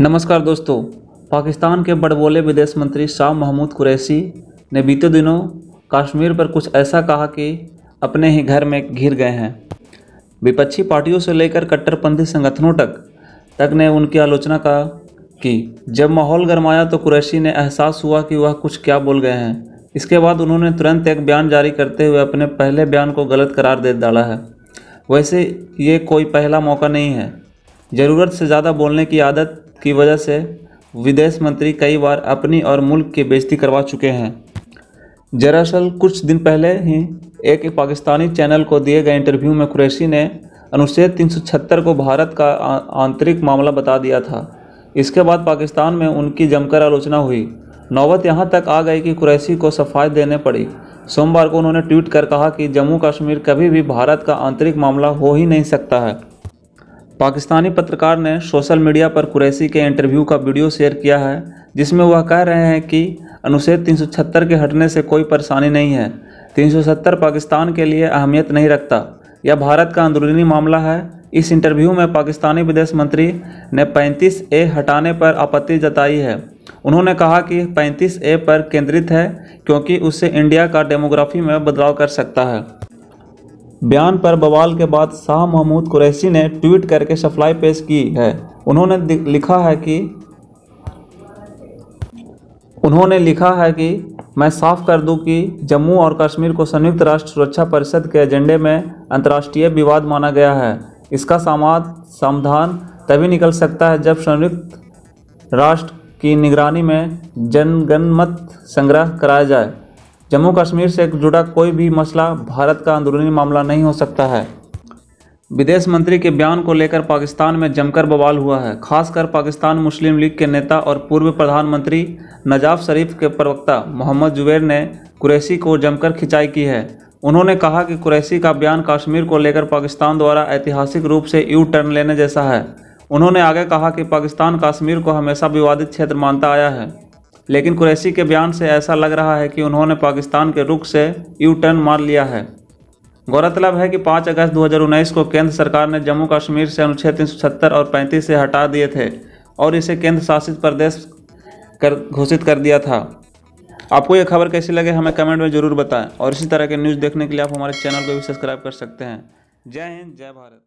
नमस्कार दोस्तों पाकिस्तान के बड़बोले विदेश मंत्री शाह महमूद कुरैशी ने बीते दिनों कश्मीर पर कुछ ऐसा कहा कि अपने ही घर में घिर गए हैं विपक्षी पार्टियों से लेकर कट्टरपंथी संगठनों तक तक ने उनकी आलोचना का की जब माहौल गरमाया तो कुरैशी ने एहसास हुआ कि वह कुछ क्या बोल गए हैं इसके बाद उन्होंने तुरंत एक बयान जारी करते हुए अपने पहले बयान को गलत करार दे डाला है वैसे ये कोई पहला मौका नहीं है ज़रूरत से ज़्यादा बोलने की आदत की वजह से विदेश मंत्री कई बार अपनी और मुल्क की बेजती करवा चुके हैं दरअसल कुछ दिन पहले ही एक पाकिस्तानी चैनल को दिए गए इंटरव्यू में कुरैशी ने अनुच्छेद 376 को भारत का आंतरिक मामला बता दिया था इसके बाद पाकिस्तान में उनकी जमकर आलोचना हुई नौबत यहाँ तक आ गई कि कुरैशी को सफाई देने पड़ी सोमवार को उन्होंने ट्वीट कर कहा कि जम्मू कश्मीर कभी भी भारत का आंतरिक मामला हो ही नहीं सकता है पाकिस्तानी पत्रकार ने सोशल मीडिया पर कुरैसी के इंटरव्यू का वीडियो शेयर किया है जिसमें वह कह रहे हैं कि अनुच्छेद 376 के हटने से कोई परेशानी नहीं है 370 पाकिस्तान के लिए अहमियत नहीं रखता यह भारत का अंदरूनी मामला है इस इंटरव्यू में पाकिस्तानी विदेश मंत्री ने 35 ए हटाने पर आपत्ति जताई है उन्होंने कहा कि 35 ए पर केंद्रित है क्योंकि उससे इंडिया का डेमोग्राफी में बदलाव कर सकता है बयान पर बवाल के बाद शाह महमूद कुरैशी ने ट्वीट करके सफलाई पेश की है उन्होंने लिखा है कि उन्होंने लिखा है कि मैं साफ कर दूं कि जम्मू और कश्मीर को संयुक्त राष्ट्र सुरक्षा परिषद के एजेंडे में अंतर्राष्ट्रीय विवाद माना गया है इसका समाध समाधान तभी निकल सकता है जब संयुक्त राष्ट्र की निगरानी में जनगणमत संग्रह कराया जाए जम्मू कश्मीर से जुड़ा कोई भी मसला भारत का अंदरूनी मामला नहीं हो सकता है विदेश मंत्री के बयान को लेकर पाकिस्तान में जमकर बवाल हुआ है खासकर पाकिस्तान मुस्लिम लीग के नेता और पूर्व प्रधानमंत्री नजाफ शरीफ के प्रवक्ता मोहम्मद जुबैर ने कुरैशी को जमकर खिंचाई की है उन्होंने कहा कि कुरैशी का बयान कश्मीर को लेकर पाकिस्तान द्वारा ऐतिहासिक रूप से यू टर्न लेने जैसा है उन्होंने आगे कहा कि पाकिस्तान कश्मीर को हमेशा विवादित क्षेत्र मानता आया है लेकिन कुरैशी के बयान से ऐसा लग रहा है कि उन्होंने पाकिस्तान के रुख से यू टर्न मार लिया है गौरतलब है कि 5 अगस्त 2019 को केंद्र सरकार ने जम्मू कश्मीर से अनुच्छेद 370 और 35 से हटा दिए थे और इसे केंद्र शासित प्रदेश कर घोषित कर दिया था आपको यह खबर कैसी लगे हमें कमेंट में ज़रूर बताएं और इसी तरह के न्यूज़ देखने के लिए आप हमारे चैनल को भी सब्सक्राइब कर सकते हैं जय हिंद जय भारत